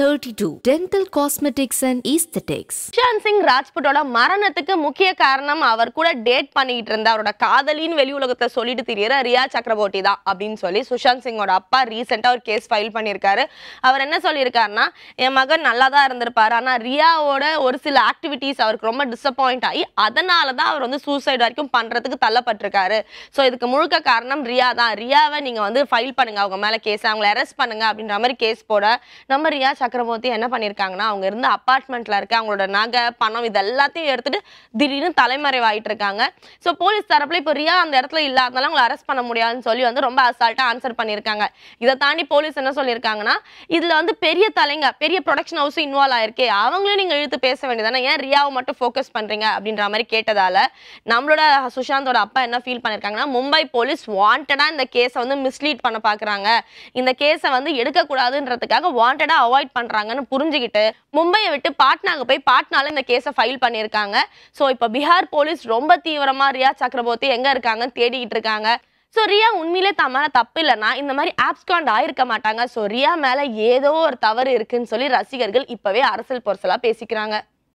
32 dental cosmetics and aesthetics Sushant Singh ராஜ்புட்டோட மரணத்துக்கு முக்கிய காரணம் அவர் கூட டேட் பண்ணிட்டு இருந்த அவரோட காதலின்னு வெளி உலகத்தை சொல்லிட்டு தெரியற ரியா சக்கரவர்த்தி தான் அப்படின்னு சொல்லி சுஷாந்த் சிங்கோட அப்பா ரீசெண்டாக ஒரு கேஸ் ஃபைல் பண்ணியிருக்காரு அவர் என்ன சொல்லியிருக்காருன்னா என் மகன் நல்லா தான் இருந்திருப்பாரு ஆனால் ரியாவோட ஒரு சில ஆக்டிவிட்டீஸ் அவருக்கு ரொம்ப டிசப்பாயிண்ட் ஆகி அதனால தான் அவர் வந்து சூசைட் வரைக்கும் பண்ணுறதுக்கு தள்ளப்பட்டிருக்காரு ஸோ இதுக்கு முழுக்க காரணம் ரியா தான் ரியாவை நீங்கள் வந்து ஃபைல் பண்ணுங்கள் அவங்க மேலே கேஸ் அவங்களை அரெஸ்ட் பண்ணுங்க அப்படின்ற மாதிரி கேஸ் போட நம்ம ரியா சக்கரவர்த்தி என்ன பண்ணியிருக்காங்கன்னா அவங்க இருந்த அப்பார்ட்மெண்ட்டில் இருக்க அவங்களோட நகை பணம் இது எல்லாத்தையும் எடுத்துகிட்டு திடீர்னு தலைமறைவாயிட்டு இருக்காங்க ஸோ போலீஸ் தரப்பில் இப்போ ரியா அந்த இடத்துல இல்லாதனால அவங்களை அரெஸ்ட் பண்ண முடியாதுன்னு சொல்லி வந்து ரொம்ப அசால்ட்டாக ஆன்சர் பண்ணியிருக்காங்க இதை தாண்டி போலீஸ் என்ன சொல்லியிருக்காங்கன்னா இதில் வந்து பெரிய தலைங்க பெரிய ப்ரொடக்ஷன் ஹவுஸும் இன்வால்வ் ஆயிருக்கே அவங்களும் நீங்கள் இழுத்து பேச வேண்டியதானே ஏன் ரியாவை மட்டும் ஃபோக்கஸ் பண்ணுறீங்க அப்படின்ற மாதிரி கேட்டதால் நம்மளோட சுஷாந்தோட அப்பா என்ன ஃபீல் பண்ணியிருக்காங்கன்னா மும்பை போலீஸ் வாண்டடாக இந்த கேஸை வந்து மிஸ்லீட் பண்ண பார்க்குறாங்க இந்த கேஸை வந்து எடுக்கக்கூடாதுன்றதுக்காக வாண்டடாக அவாய்ட் டைப் பண்ணுறாங்கன்னு புரிஞ்சுக்கிட்டு மும்பையை விட்டு பாட்னாக்கு போய் பாட்னால இந்த கேஸை ஃபைல் பண்ணியிருக்காங்க ஸோ இப்போ பீகார் போலீஸ் ரொம்ப தீவிரமாக ரியா சக்கரவர்த்தி எங்கே இருக்காங்கன்னு தேடிக்கிட்டு இருக்காங்க ஸோ ரியா உண்மையிலே தமான தப்பு இல்லைன்னா இந்த மாதிரி ஆப்ஸ்காண்ட் ஆயிருக்க மாட்டாங்க ஸோ ரியா மேலே ஏதோ ஒரு தவறு இருக்குன்னு சொல்லி ரசிகர்கள் இப்போவே அரசியல் பொருசலாக பேசிக்கிறாங்க